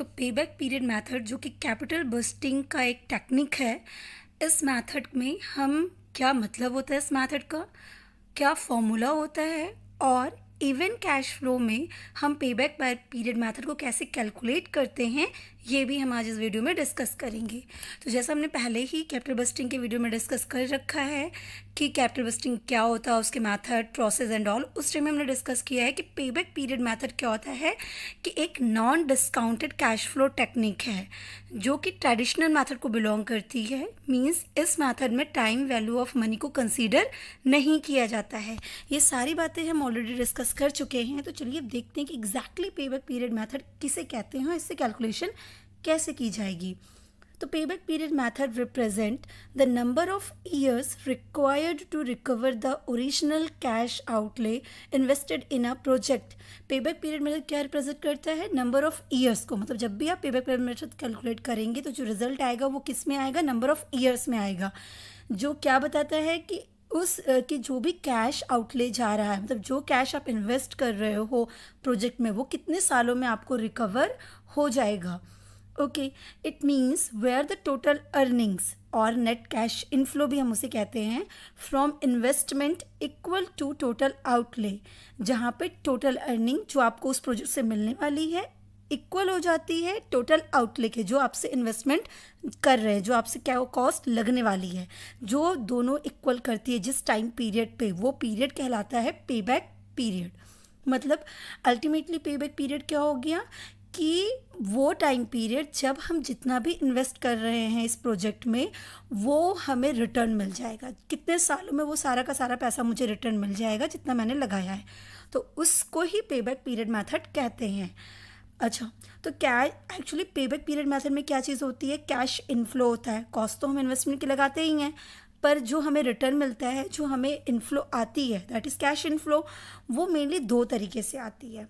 तो payback period method जो कि कैपिटल बस्टिंग का एक टेक्निक है इस मैथड में हम क्या मतलब होता है इस मैथड का क्या फॉर्मूला होता है और इवन कैश फ्लो में हम पे बैक पीरियड मैथड को कैसे कैलकुलेट करते हैं ये भी हम आज इस वीडियो में डिस्कस करेंगे तो जैसा हमने पहले ही कैपिटल बस्टिंग के वीडियो में डिस्कस कर रखा है कि कैपिटल बस्टिंग क्या होता है उसके मैथड प्रोसेस एंड ऑल उस टाइम में हमने डिस्कस किया है कि पे पीरियड मैथड क्या होता है कि एक non discounted cash flow technique है जो कि ट्रेडिशनल मैथड को बिलोंग करती है मीन्स इस मैथड में टाइम वैल्यू ऑफ मनी को कंसिडर नहीं किया जाता है ये सारी बातें हम ऑलरेडी डिस्कस कर चुके हैं तो चलिए देखते हैं कि एग्जैक्टली पे पीरियड मैथड किसे कहते हैं इससे कैलकुलेशन कैसे की जाएगी तो payback period method represent the number of years required to recover the original cash outlay invested in a project payback period method क्या रिप्रेजेंट करता है नंबर ऑफ ईयर्स को मतलब जब भी आप पे बैक पीरियड मेथड कैलकुलेट करेंगे तो जो रिजल्ट आएगा वो किस में आएगा नंबर ऑफ ईयर्स में आएगा जो क्या बताता है कि उस कि जो भी कैश आउटले जा रहा है मतलब जो कैश आप इन्वेस्ट कर रहे हो प्रोजेक्ट में वो कितने सालों में आपको रिकवर हो जाएगा okay it means where the total earnings और नेट कैश इनफ्लो भी हम उसे कहते हैं from investment equal to total outlay जहाँ पे टोटल अर्निंग जो आपको उस प्रोजेक्ट से मिलने वाली है इक्वल हो जाती है टोटल आउटले के जो आपसे इन्वेस्टमेंट कर रहे हैं जो आपसे क्या वो कॉस्ट लगने वाली है जो दोनों इक्वल करती है जिस टाइम पीरियड पे वो पीरियड कहलाता है पे बैक पीरियड मतलब अल्टीमेटली पे बैक पीरियड क्या हो गया कि वो टाइम पीरियड जब हम जितना भी इन्वेस्ट कर रहे हैं इस प्रोजेक्ट में वो हमें रिटर्न मिल जाएगा कितने सालों में वो सारा का सारा पैसा मुझे रिटर्न मिल जाएगा जितना मैंने लगाया है तो उसको ही पे बैक पीरियड मैथड कहते हैं अच्छा तो क्या एक्चुअली पे बैक पीरियड मैथड में क्या चीज़ होती है कैश इनफ्लो होता है कॉस्ट तो हम इन्वेस्टमेंट के लगाते ही हैं पर जो हमें रिटर्न मिलता है जो हमें इनफ्लो आती है दैट इज़ कैश इनफ्लो वो मेनली दो तरीके से आती है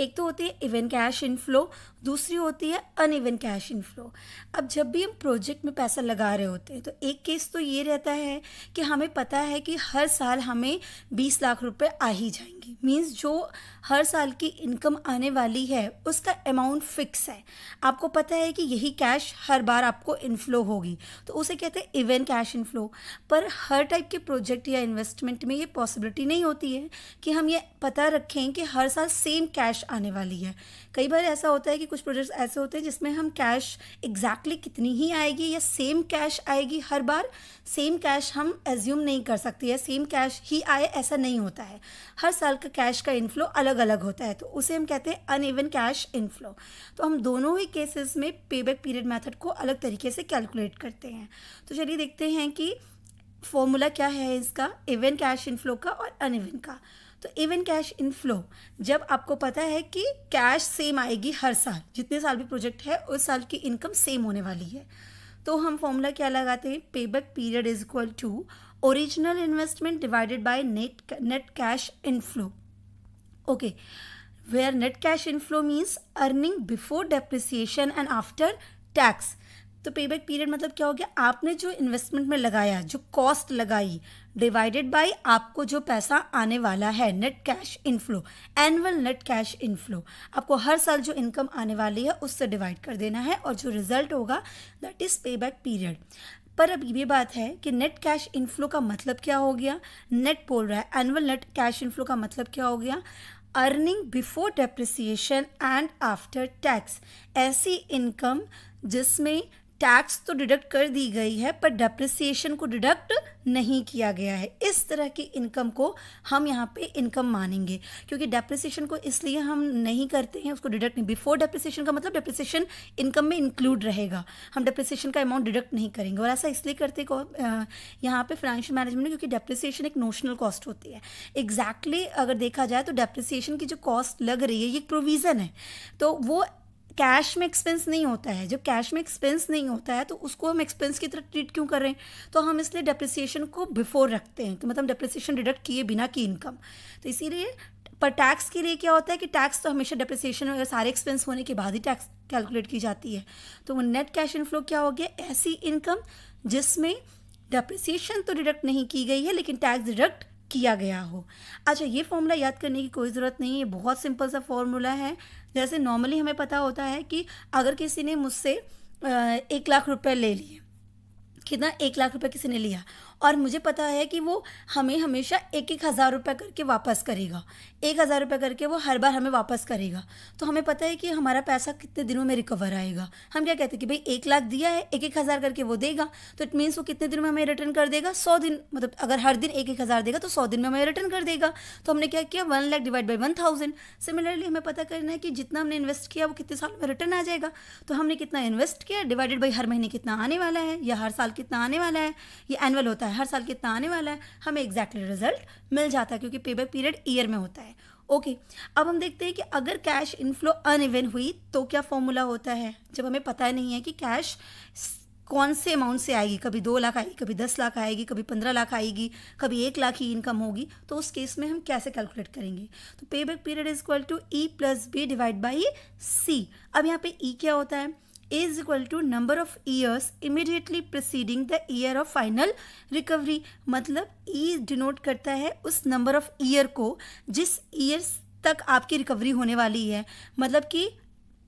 एक तो होती है इवन कैश इनफ्लो दूसरी होती है अन इवन कैश इनफ्लो अब जब भी हम प्रोजेक्ट में पैसा लगा रहे होते हैं तो एक केस तो ये रहता है कि हमें पता है कि हर साल हमें बीस लाख रुपए आ ही जाएंगे होगी मीन्स जो हर साल की इनकम आने वाली है उसका अमाउंट फिक्स है आपको पता है कि यही कैश हर बार आपको इनफ्लो होगी तो उसे कहते हैं इवन कैश इनफ्लो पर हर टाइप के प्रोजेक्ट या इन्वेस्टमेंट में ये पॉसिबिलिटी नहीं होती है कि हम ये पता रखें कि हर साल सेम कैश आने वाली है कई बार ऐसा होता है कि कुछ प्रोजेक्ट्स ऐसे होते हैं जिसमें हम कैश एग्जैक्टली कितनी ही आएगी या सेम कैश आएगी हर बार सेम कैश हम एज्यूम नहीं कर सकते हैं सेम कैश ही आए ऐसा नहीं होता है हर साल का कैश का इनफ्लो अलग अलग होता है तो उसे हम कहते हैं अनइवन कैश इनफ्लो तो हम दोनों ही केसेस में बैक पीरियड मैथड को अलग तरीके से कैलकुलेट करते हैं तो चलिए देखते हैं कि फॉर्मूला क्या है इसका इवन कैश इनफ्लो का और अनइवन का तो इवन कैश इनफ्लो जब आपको पता है कि कैश सेम आएगी हर साल जितने साल भी प्रोजेक्ट है उस साल की इनकम सेम होने वाली है तो हम फॉर्मूला क्या लगाते हैं payback period is equal to original investment divided by net net cash inflow okay where net cash inflow means earning before depreciation and after tax तो पेबैक पीरियड मतलब क्या हो गया आपने जो इन्वेस्टमेंट में लगाया जो कॉस्ट लगाई डिवाइडेड बाय आपको जो पैसा आने वाला है net cash inflow annual net cash inflow आपको हर साल जो इनकम आने वाली है उससे डिवाइड कर देना है और जो रिजल्ट होगा that is payback period पर अब ये बात है कि नेट कैश इनफ्लो का मतलब क्या हो गया नेट बोल रहा है एनुअल नेट कैश इनफ्लो का मतलब क्या हो गया earning before depreciation and after tax ऐसी इनकम जिसमें टैक्स तो डिडक्ट कर दी गई है पर डेप्रिसिएशन को डिडक्ट नहीं किया गया है इस तरह की इनकम को हम यहाँ पे इनकम मानेंगे क्योंकि डेप्रिसिएशन को इसलिए हम नहीं करते हैं उसको डिडक्ट नहीं बिफोर डेप्रिसिएशन का मतलब डेप्रिसिएशन इनकम में इंक्लूड रहेगा हम डेप्रिसिएशन का अमाउंट डिडक्ट नहीं करेंगे और ऐसा इसलिए करते यहाँ पे फाइनेंशियल मैनेजमेंट क्योंकि डेप्रिसिएशन एक नोशनल कॉस्ट होती है एग्जैक्टली exactly अगर देखा जाए तो डेप्रिसिएशन की जो कॉस्ट लग रही है ये एक प्रोविज़न है तो वो कैश में एक्सपेंस नहीं होता है जब कैश में एक्सपेंस नहीं होता है तो उसको हम एक्सपेंस की तरह ट्रीट क्यों कर रहे हैं तो हम इसलिए डेप्रिसिएशन को बिफोर रखते हैं तो मतलब डेप्रिसिएशन डिडक्ट किए बिना की इनकम तो इसीलिए पर टैक्स के लिए क्या होता है कि टैक्स तो हमेशा डिप्रिसिएशन सारे एक्सपेंस होने के बाद ही टैक्स कैलकुलेट की जाती है तो वो नेट कैश इनफ्लो क्या हो गया ऐसी इनकम जिसमें डेप्रिसिएशन तो डिडक्ट नहीं की गई है लेकिन टैक्स डिडक्ट किया गया हो अच्छा ये फॉर्मूला याद करने की कोई ज़रूरत नहीं है बहुत सिंपल सा फॉर्मूला है जैसे नॉर्मली हमें पता होता है कि अगर किसी ने मुझसे एक लाख रुपए ले लिए कितना एक लाख रुपए किसी ने लिया और मुझे पता है कि वो हमें हमेशा एक एक हज़ार रुपये करके वापस करेगा एक हज़ार रुपये करके वो हर बार हमें वापस करेगा तो हमें पता है कि हमारा पैसा कितने दिनों में रिकवर आएगा हम क्या कहते हैं कि भाई एक लाख दिया है एक एक हज़ार करके वो देगा तो इट मीन्स वो कितने दिन में हमें रिटर्न कर देगा सौ दिन मतलब अगर हर दिन एक एक हज़ार देगा तो सौ दिन में हमें रिटर्न कर देगा तो हमने क्या किया one lakh divide by one thousand similarly हमें पता करना है कि जितना हमने इन्वेस्ट किया वो कितने साल में रिटर्न आ जाएगा तो हमने कितना इन्वेस्ट किया डिवाइडेड बाई हर महीने कितना आने वाला है या हर साल कितना आने वाला है ये एनुअल होता है है हर साल कितना आने वाला है हमें एग्जैक्टली exactly रिजल्ट मिल जाता है क्योंकि पे बैक पीरियड ईयर में होता है ओके okay, अब हम देखते हैं कि अगर कैश इनफ्लो अनइवन हुई तो क्या फॉर्मूला होता है जब हमें पता नहीं है कि कैश कौन से अमाउंट से आएगी कभी दो लाख आएगी कभी दस लाख आएगी कभी पंद्रह लाख आएगी कभी एक लाख ही इनकम होगी तो उस केस में हम कैसे कैलकुलेट करेंगे तो payback period is equal to E plus B divide by C अब यहाँ पे ई e क्या होता है is equal to number of years immediately proceeding the year of final recovery मतलब ई e डिनोट करता है उस नंबर ऑफ ईयर को जिस ईयर तक आपकी रिकवरी होने वाली है मतलब कि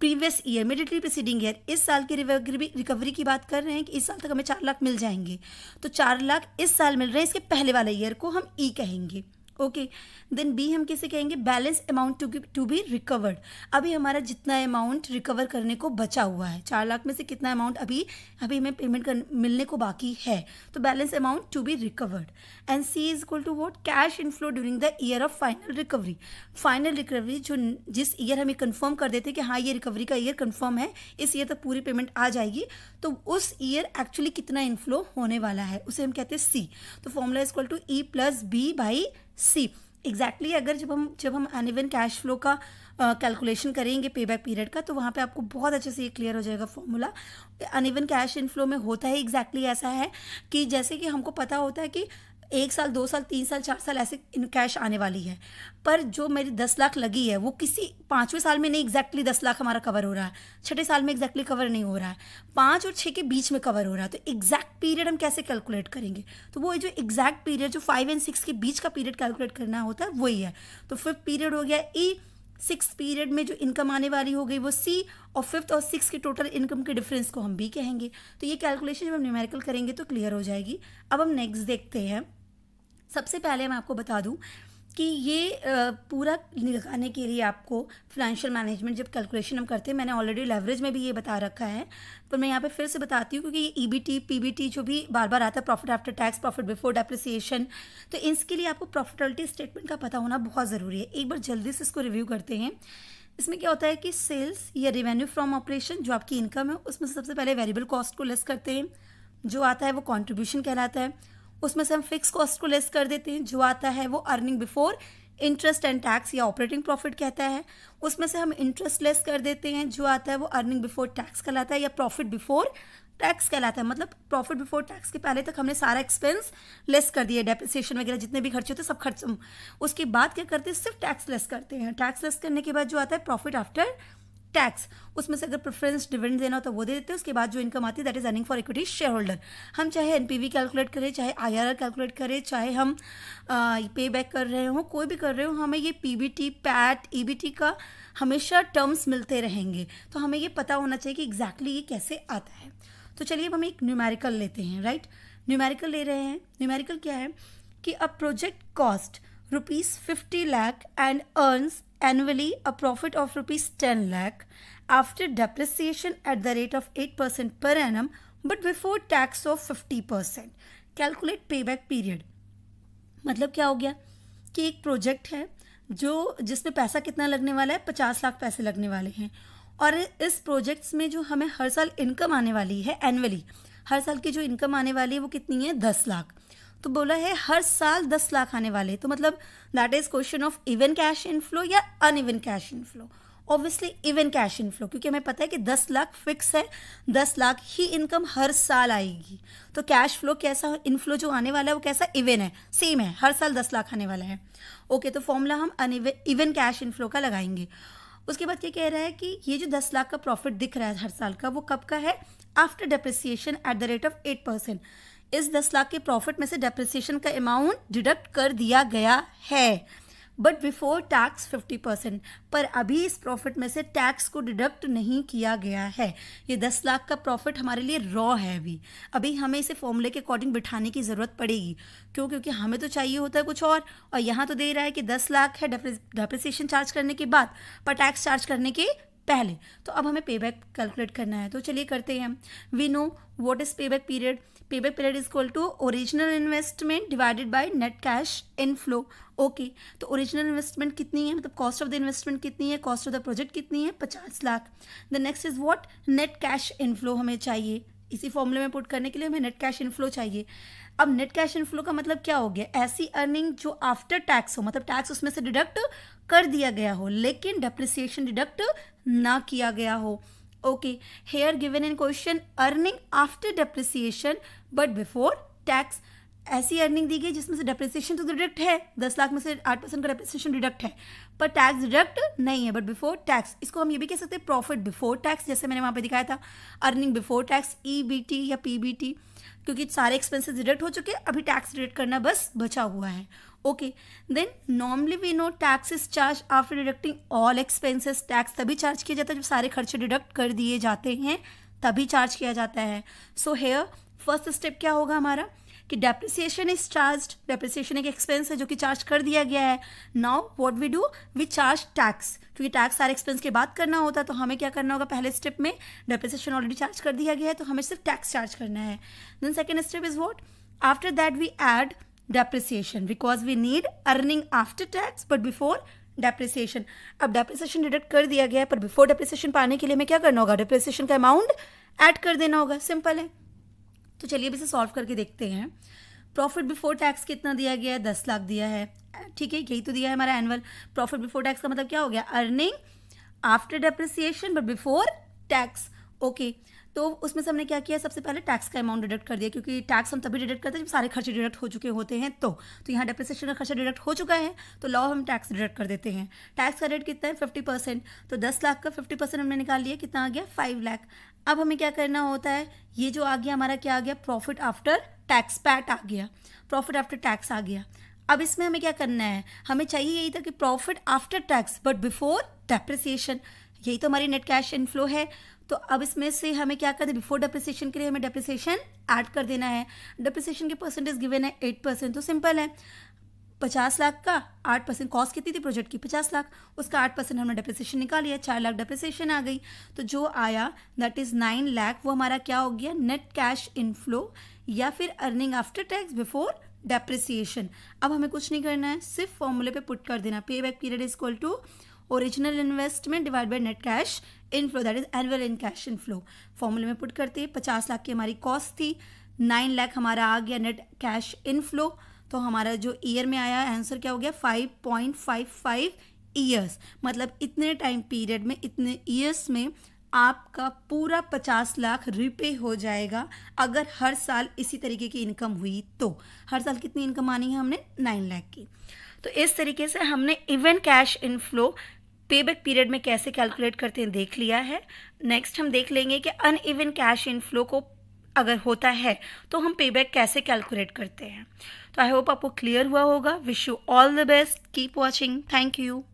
previous year immediately preceding year इस साल की रिकवरी रिकवरी की बात कर रहे हैं कि इस साल तक हमें चार लाख मिल जाएंगे तो चार लाख इस साल मिल रहे हैं इसके पहले वाले ईयर को हम ई e कहेंगे ओके देन बी हम किसे कहेंगे balance amount to to be recovered अभी हमारा जितना अमाउंट रिकवर करने को बचा हुआ है चार लाख में से कितना अमाउंट अभी अभी हमें पेमेंट कर, मिलने को बाकी है तो balance amount to be recovered and C is equal to what cash inflow during the year of final recovery final recovery जो जिस ईयर हमें कन्फर्म कर देते कि हाँ ये रिकवरी का ईयर कन्फर्म है इस ईयर तक पूरी पेमेंट आ जाएगी तो उस ईयर एक्चुअली कितना इनफ्लो होने वाला है उसे हम कहते हैं सी तो formula is equal to E plus B by C exactly exactly, अगर जब हम जब हम अनइवन कैश फ्लो का कैलकुलेशन uh, करेंगे पे बैक पीरियड का तो वहाँ पे आपको बहुत अच्छे से ये क्लियर हो जाएगा फॉर्मूला अनइवन कैश इनफ्लो में होता है एग्जैक्टली exactly ऐसा है कि जैसे कि हमको पता होता है कि एक साल दो साल तीन साल चार साल ऐसे इन कैश आने वाली है पर जो मेरी दस लाख लगी है वो किसी पाँचवें साल में नहीं एग्जैक्टली दस लाख हमारा कवर हो रहा है छठे साल में एग्जैक्टली कवर नहीं हो रहा है पाँच और छः के बीच में कवर हो रहा है तो एग्जैक्ट पीरियड हम कैसे कैलकुलेट करेंगे तो वो जो एग्जैक्ट पीरियड जो फाइव एंड सिक्स के बीच का पीरियड कैलकुलेट करना होता है वही है तो फिफ्थ पीरियड हो गया ई e, सिक्स पीरियड में जो इनकम आने वाली हो गई वो सी और फिफ्थ और सिक्स के टोटल इनकम के डिफरेंस को हम बी कहेंगे तो ये कैलकुलेशन जब हम न्यूमेरिकल करेंगे तो क्लियर हो जाएगी अब हम नेक्स्ट देखते हैं सबसे पहले मैं आपको बता दूं कि ये पूरा लगाने के लिए आपको फाइनेंशियल मैनेजमेंट जब कैलकुलेशन हम करते हैं मैंने ऑलरेडी लेवरेज में भी ये बता रखा है पर तो मैं यहाँ पे फिर से बताती हूँ क्योंकि ये बी e टी जो भी बार बार आता है profit after tax profit before depreciation तो इसके लिए आपको प्रॉफिटेबिलिटी स्टेटमेंट का पता होना बहुत ज़रूरी है एक बार जल्दी से इसको रिव्यू करते हैं इसमें क्या होता है कि सेल्स या रिवेन्यू फ्रॉम ऑपरेशन जो आपकी इनकम है उसमें सबसे पहले वेरिएबल कॉस्ट को लेस करते हैं जो आता है वो कॉन्ट्रीब्यूशन कहलाता है उसमें से हम फिक्स कॉस्ट को लेस कर देते हैं जो आता है वो earning before interest and tax या ऑपरेटिंग प्रॉफिट कहता है उसमें से हम इंटरेस्ट लेस कर देते हैं जो आता है वो अर्निंग बिफोर टैक्स कहलाता है या प्रॉफिट बिफोर टैक्स कहलाता है मतलब प्रॉफिट बिफोर टैक्स के पहले तक हमने सारा एक्सपेंस लेस कर दिया डेप्रिसिएशन वगैरह जितने भी खर्चे होते हैं सब खर्च उसके बाद क्या करते हैं सिर्फ टैक्स लेस करते हैं टैक्स लेस करने के बाद जो आता है प्रॉफिट आफ्टर टैक्स उसमें से अगर प्रेफरेंस डिविडेंड देना हो तो वो दे देते हैं उसके बाद जो इनकम आती है that is earning for equity share holder हम चाहे एनपीवी कैलकुलेट करें चाहे आईआरआर कैलकुलेट करें चाहे हम पे बैक कर रहे हों कोई भी कर रहे हो हमें ये पीबीटी पैट ईबीटी का हमेशा टर्म्स मिलते रहेंगे तो हमें ये पता होना चाहिए कि एग्जैक्टली ये कैसे आता है तो चलिए अब हम एक न्यूमेरिकल लेते हैं राइट न्यूमेरिकल ले रहे हैं न्यूमेरिकल क्या है कि अब project cost rupees fifty lakh and earns annually a profit of rupees 10 lakh after depreciation at the rate of 8% per annum but before tax of 50%. Calculate payback period. मतलब क्या हो गया कि एक प्रोजेक्ट है जो जिसमें पैसा कितना लगने वाला है पचास लाख पैसे लगने वाले हैं और इस प्रोजेक्ट्स में जो हमें हर साल इनकम आने वाली है एनुअली हर साल की जो इनकम आने वाली है वो कितनी है दस लाख तो बोला है हर साल दस लाख आने वाले तो मतलब that is question of even cash inflow या uneven cash inflow obviously even cash inflow क्योंकि हमें पता है कि दस लाख फिक्स है दस लाख ही इनकम हर साल आएगी तो कैश फ्लो कैसा इनफ्लो जो आने वाला है वो कैसा इवन है सेम है हर साल दस लाख आने वाला है ओके तो फॉर्मूला हम अन इवन कैश इनफ्लो का लगाएंगे उसके बाद क्या कह रहा है कि ये जो दस लाख का प्रॉफिट दिख रहा है हर साल का वो कब का है after depreciation at the rate of eight percent इस दस लाख के प्रॉफिट में से डेप्रिसिएशन का अमाउंट डिडक्ट कर दिया गया है but before tax fifty percent पर अभी इस प्रॉफिट में से टैक्स को डिडक्ट नहीं किया गया है ये दस लाख का प्रॉफिट हमारे लिए रॉ है अभी अभी हमें इसे फॉर्मूले के अकॉर्डिंग बिठाने की ज़रूरत पड़ेगी क्यों क्योंकि हमें तो चाहिए होता है कुछ और और यहाँ तो दे रहा है कि दस लाख है डेप्रिसिएशन चार्ज करने के बाद पर टैक्स चार्ज करने के पहले तो अब हमें पे बैक कैलकुलेट करना है तो चलिए करते हैं हम we know what is payback period payback period is equal to original investment divided by net cash inflow okay तो ओरिजिनल इन्वेस्टमेंट कितनी है मतलब कॉस्ट ऑफ द इन्वेस्टमेंट कितनी है कॉस्ट ऑफ द प्रोजेक्ट कितनी है पचास lakh the next is what net cash inflow हमें चाहिए इसी फॉर्मूले में पुट करने के लिए हमें नेट कैश इनफ्लो चाहिए अब नेट कैश इनफ्लो का मतलब क्या हो गया ऐसी अर्निंग जो आफ्टर टैक्स हो मतलब टैक्स उसमें से डिडक्ट कर दिया गया हो लेकिन डेप्रिसिएशन डिडक्ट ना किया गया हो okay here given in question earning after depreciation but before tax ऐसी अर्निंग दी गई जिसमें से डेप्रिसिएशन तो डिडक्ट है दस लाख में से आठ परसेंट का डेप्रिसिएशन डिडक्ट है पर टैक्स डिडक्ट नहीं है बट बिफोर टैक्स इसको हम ये भी कह सकते हैं प्रॉफिट बिफोर टैक्स जैसे मैंने वहाँ पे दिखाया था अर्निंग बिफोर टैक्स ई या पी क्योंकि सारे एक्सपेंसेस डिडक्ट हो चुके अभी टैक्स डिडक्ट करना बस बचा हुआ है okay then normally we know tax is charge after deducting all expenses tax तभी चार्ज किया जाता है जब सारे खर्चे डिडक्ट कर दिए जाते हैं तभी चार्ज किया जाता है सो हेयर फर्स्ट स्टेप क्या होगा हमारा कि डेप्रिसिएशन इज चार्ज डेप्रिसिएशन एक एक्सपेंस है जो कि चार्ज कर दिया गया है now what we do we charge tax क्योंकि टैक्स हर एक्सपेंस के बाद करना होता है तो हमें क्या करना होगा पहले स्टेप में डेप्रिसिएशन ऑलरेडी चार्ज कर दिया गया है तो हमें सिर्फ टैक्स चार्ज करना है then second step is what after that we add depreciation because we need earning after tax but before depreciation अब डेप्रिसिएशन डिडक्ट कर दिया गया है पर बिफोर डेप्रिसिएशन पाने के लिए हमें क्या करना होगा डेप्रिसिएशन का अमाउंट ऐड कर देना होगा सिंपल है तो चलिए अब इसे सॉल्व करके देखते हैं प्रॉफिट बिफोर टैक्स कितना दिया गया है दस लाख दिया है ठीक है यही तो दिया है हमारा एनुअल प्रॉफिट बिफोर टैक्स का मतलब क्या हो गया earning after depreciation but before tax okay तो उसमें से हमने क्या किया सबसे पहले टैक्स का अमाउंट डिडक्ट कर दिया क्योंकि टैक्स हम तभी डिडक्ट करते हैं जब सारे खर्चे डिडक्ट हो चुके होते हैं तो तो यहाँ डेप्रिसिएशन का खर्चा डिडक्ट हो चुका है तो लॉ हम टैक्स डिडक्ट कर देते हैं टैक्स का रेट कितना है फिफ्टी परसेंट तो दस लाख का फिफ्टी परसेंट हमने निकाल लिया कितना आ गया फाइव लाख अब हमें क्या करना होता है ये जो आ गया हमारा क्या आ गया प्रॉफिट आफ्टर टैक्स पैट आ गया प्रॉफिट आफ्टर टैक्स आ गया अब इसमें हमें क्या करना है हमें चाहिए यही था कि profit after tax but before depreciation यही तो हमारी नेट कैश इनफ्लो है तो अब इसमें से हमें क्या करना है बिफोर डेप्रिसिएशन के लिए हमें डेप्रिसिएशन ऐड कर देना है डेप्रिसिएशन के परसेंटेज गिवन है एट परसेंट तो सिंपल है पचास लाख का आठ परसेंट कॉस्ट कितनी थी प्रोजेक्ट की पचास लाख उसका आठ परसेंट हमने डेप्रिसिएशन निकाल लिया चार लाख डेप्रिसिएशन आ गई तो जो आया दैट इज़ नाइन लाख वो हमारा क्या हो गया नेट कैश इनफ्लो या फिर earning after tax before depreciation अब हमें कुछ नहीं करना है सिर्फ फॉर्मूले पे पुट कर देना payback period is equal to original investment divide by net cash inflow that is annual in cash inflow फॉर्मूले में पुट करते हैं पचास लाख की हमारी कॉस्ट थी नाइन लाख हमारा आ गया नेट कैश इनफ्लो तो हमारा जो ईयर में आया आंसर क्या हो गया five point five five years मतलब इतने टाइम पीरियड में इतने ईयर्स में आपका पूरा पचास लाख रिपे हो जाएगा अगर हर साल इसी तरीके की इनकम हुई तो हर साल कितनी इनकम आनी है हमने नाइन लाख की तो इस तरीके से हमने even cash inflow payback period में कैसे कैलकुलेट करते हैं देख लिया है नेक्स्ट हम देख लेंगे कि अन इवन कैश इनफ्लो को अगर होता है तो हम पे बैक कैसे कैलकुलेट करते हैं तो आई होप आपको क्लियर हुआ होगा wish you all the best keep watching thank you